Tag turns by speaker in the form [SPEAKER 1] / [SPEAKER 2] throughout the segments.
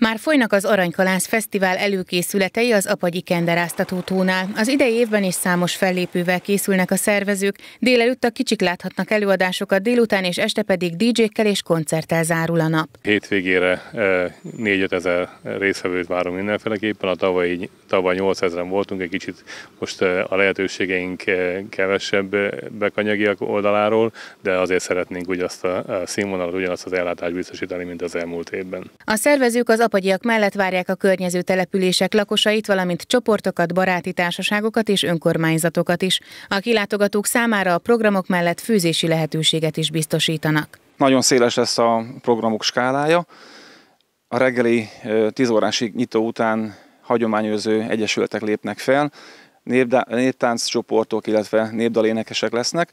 [SPEAKER 1] Már folynak az Aranykalász Fesztivál előkészületei az Apagyi Kenderáztató tónál. Az idei évben is számos fellépővel készülnek a szervezők. Délelőtt a kicsik láthatnak előadásokat, délután és este pedig DJ-kkel és koncerttel zárul a nap.
[SPEAKER 2] Hétvégére 4-5 eh, ezer részvevőt várunk mindenféleképpen. A tavaly, tavaly 8 ezeren voltunk, egy kicsit most eh, a lehetőségeink eh, kevesebb bekanyagiak oldaláról, de azért szeretnénk ugye azt a színvonalat, ugyanazt az ellátást biztosítani, mint az elmúlt évben.
[SPEAKER 1] A szervezők az Alpagyiak mellett várják a környező települések lakosait, valamint csoportokat, baráti társaságokat és önkormányzatokat is. A kilátogatók számára a programok mellett főzési lehetőséget is biztosítanak.
[SPEAKER 3] Nagyon széles lesz a programok skálája. A reggeli 10 órásig nyitó után hagyományőrző egyesületek lépnek fel, néptánc csoportok, illetve népdalénekesek lesznek,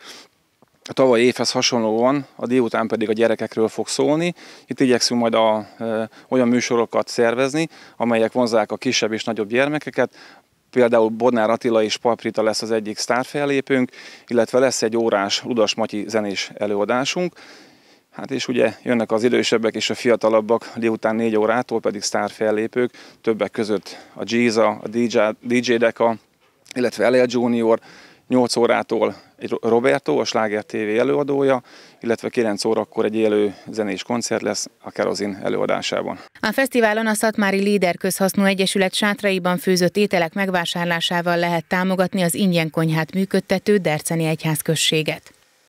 [SPEAKER 3] a tavaly évhez hasonlóan a délután pedig a gyerekekről fog szólni. Itt igyekszünk majd a, ö, olyan műsorokat szervezni, amelyek vonzák a kisebb és nagyobb gyermekeket, például Bodnár Attila és Paprita lesz az egyik sztárfellépünk, illetve lesz egy órás Ludas Matyi zenés előadásunk. Hát és ugye jönnek az idősebbek és a fiatalabbak, délután négy órától pedig sztárfellépők, többek között a Giza, a DJ, DJ Deka, illetve Elia Junior, 8 órától egy Roberto, a Sláger TV előadója, illetve 9 órakor egy élő zenés koncert lesz a Kerozin előadásában.
[SPEAKER 1] A fesztiválon a Szatmári líder Közhasznú Egyesület sátraiban főzött ételek megvásárlásával lehet támogatni az ingyen konyhát működtető Derceni Egyházközséget.